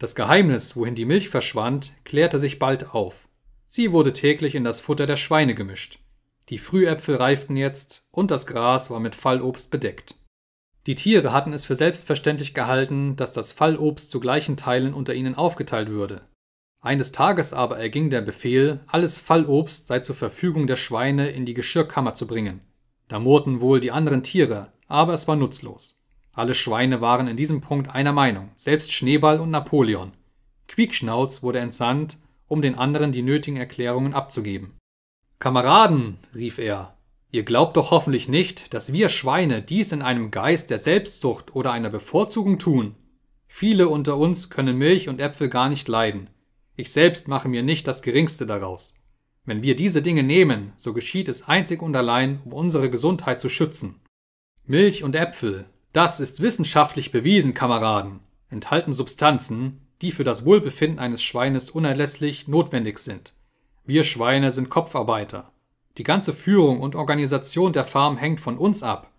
Das Geheimnis, wohin die Milch verschwand, klärte sich bald auf. Sie wurde täglich in das Futter der Schweine gemischt. Die Frühäpfel reiften jetzt und das Gras war mit Fallobst bedeckt. Die Tiere hatten es für selbstverständlich gehalten, dass das Fallobst zu gleichen Teilen unter ihnen aufgeteilt würde. Eines Tages aber erging der Befehl, alles Fallobst sei zur Verfügung der Schweine in die Geschirrkammer zu bringen. Da murrten wohl die anderen Tiere, aber es war nutzlos. Alle Schweine waren in diesem Punkt einer Meinung, selbst Schneeball und Napoleon. Quiekschnauz wurde entsandt, um den anderen die nötigen Erklärungen abzugeben. Kameraden, rief er, ihr glaubt doch hoffentlich nicht, dass wir Schweine dies in einem Geist der Selbstzucht oder einer Bevorzugung tun. Viele unter uns können Milch und Äpfel gar nicht leiden. Ich selbst mache mir nicht das geringste daraus. Wenn wir diese Dinge nehmen, so geschieht es einzig und allein, um unsere Gesundheit zu schützen. Milch und Äpfel, das ist wissenschaftlich bewiesen, Kameraden, enthalten Substanzen, die für das Wohlbefinden eines Schweines unerlässlich notwendig sind. Wir Schweine sind Kopfarbeiter. Die ganze Führung und Organisation der Farm hängt von uns ab.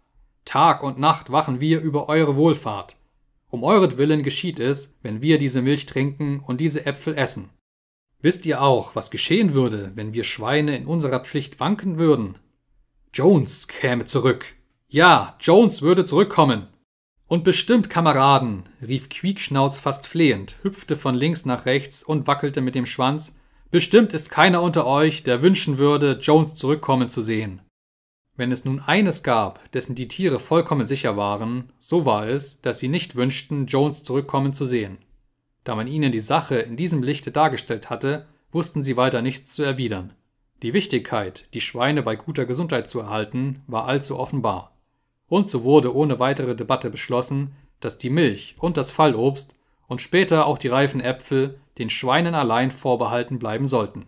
Tag und Nacht wachen wir über eure Wohlfahrt. Um euretwillen geschieht es, wenn wir diese Milch trinken und diese Äpfel essen. Wisst ihr auch, was geschehen würde, wenn wir Schweine in unserer Pflicht wanken würden? Jones käme zurück, ja, Jones würde zurückkommen. Und bestimmt, Kameraden, rief Quiekschnauz fast flehend, hüpfte von links nach rechts und wackelte mit dem Schwanz. Bestimmt ist keiner unter euch, der wünschen würde, Jones zurückkommen zu sehen. Wenn es nun eines gab, dessen die Tiere vollkommen sicher waren, so war es, dass sie nicht wünschten, Jones zurückkommen zu sehen. Da man ihnen die Sache in diesem Lichte dargestellt hatte, wussten sie weiter nichts zu erwidern. Die Wichtigkeit, die Schweine bei guter Gesundheit zu erhalten, war allzu offenbar und so wurde ohne weitere Debatte beschlossen, dass die Milch und das Fallobst und später auch die reifen Äpfel den Schweinen allein vorbehalten bleiben sollten